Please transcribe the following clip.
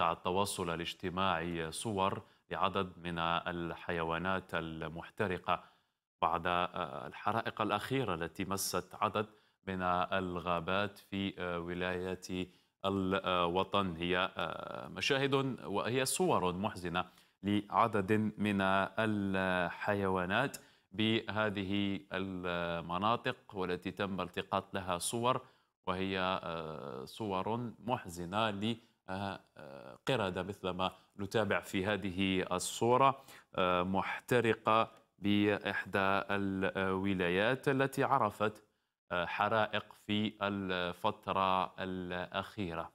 التواصل الاجتماعي صور لعدد من الحيوانات المحترقة بعد آه، الحرائق الأخيرة التي مست عدد من الغابات في آه، ولاية الوطن هي آه، مشاهد وهي صور محزنة لعدد من الحيوانات بهذه المناطق والتي تم التقاط لها صور وهي صور محزنة لعدد آه، قردة مثل ما نتابع في هذه الصورة آه، محترقة بإحدى الولايات التي عرفت آه، حرائق في الفترة الأخيرة